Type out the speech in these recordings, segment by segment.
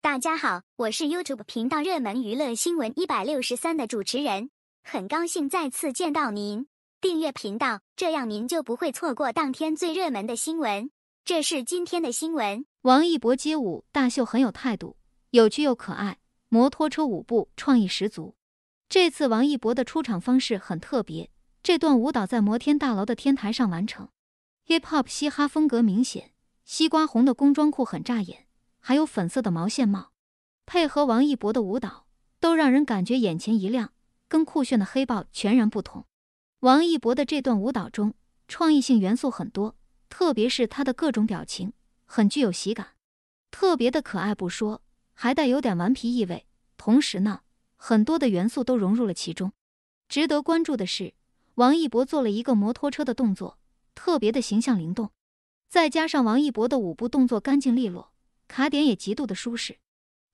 大家好，我是 YouTube 频道热门娱乐新闻一百六十三的主持人，很高兴再次见到您。订阅频道，这样您就不会错过当天最热门的新闻。这是今天的新闻：王一博街舞大秀很有态度，有趣又可爱，摩托车舞步创意十足。这次王一博的出场方式很特别，这段舞蹈在摩天大楼的天台上完成，Hip Hop 嘻哈风格明显，西瓜红的工装裤很扎眼。还有粉色的毛线帽，配合王一博的舞蹈，都让人感觉眼前一亮，跟酷炫的黑豹全然不同。王一博的这段舞蹈中，创意性元素很多，特别是他的各种表情，很具有喜感，特别的可爱不说，还带有点顽皮意味。同时呢，很多的元素都融入了其中。值得关注的是，王一博做了一个摩托车的动作，特别的形象灵动，再加上王一博的舞步动作干净利落。卡点也极度的舒适，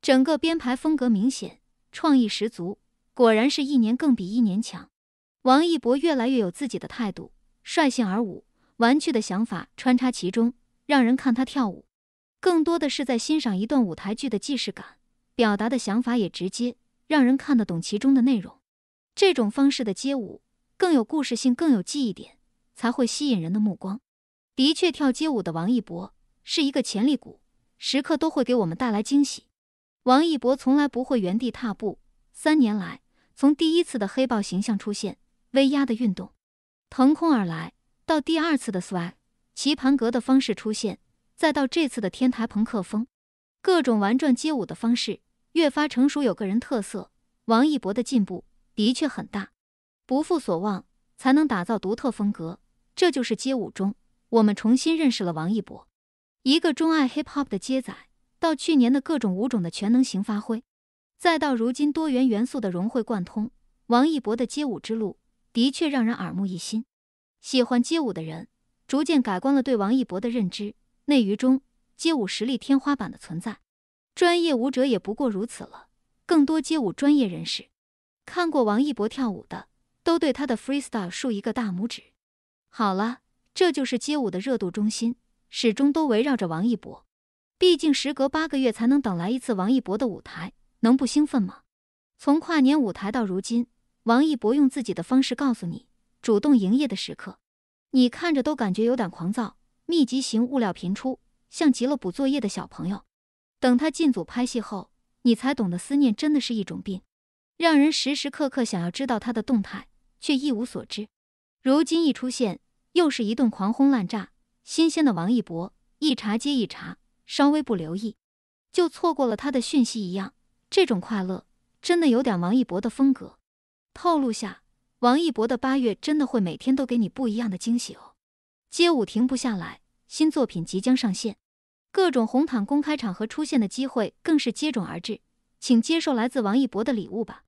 整个编排风格明显，创意十足，果然是一年更比一年强。王一博越来越有自己的态度，率性而舞，玩趣的想法穿插其中，让人看他跳舞，更多的是在欣赏一段舞台剧的既视感。表达的想法也直接，让人看得懂其中的内容。这种方式的街舞更有故事性，更有记忆点，才会吸引人的目光。的确，跳街舞的王一博是一个潜力股。时刻都会给我们带来惊喜。王一博从来不会原地踏步，三年来，从第一次的黑豹形象出现，威压的运动，腾空而来，到第二次的 swag，棋盘格的方式出现，再到这次的天台朋克风，各种玩转街舞的方式越发成熟有个人特色。王一博的进步的确很大，不负所望，才能打造独特风格。这就是街舞中，我们重新认识了王一博。一个钟爱 hip hop 的街仔，到去年的各种舞种的全能型发挥，再到如今多元元素的融会贯通，王一博的街舞之路的确让人耳目一新。喜欢街舞的人逐渐改观了对王一博的认知，内娱中街舞实力天花板的存在，专业舞者也不过如此了。更多街舞专业人士，看过王一博跳舞的，都对他的 freestyle 竖一个大拇指。好了，这就是街舞的热度中心。始终都围绕着王一博，毕竟时隔八个月才能等来一次王一博的舞台，能不兴奋吗？从跨年舞台到如今，王一博用自己的方式告诉你，主动营业的时刻，你看着都感觉有点狂躁，密集型物料频出，像极了补作业的小朋友。等他进组拍戏后，你才懂得思念真的是一种病，让人时时刻刻想要知道他的动态，却一无所知。如今一出现，又是一顿狂轰滥炸。新鲜的王一博，一茬接一茬，稍微不留意，就错过了他的讯息一样。这种快乐，真的有点王一博的风格。透露下，王一博的八月真的会每天都给你不一样的惊喜哦。街舞停不下来，新作品即将上线，各种红毯公开场合出现的机会更是接踵而至，请接受来自王一博的礼物吧。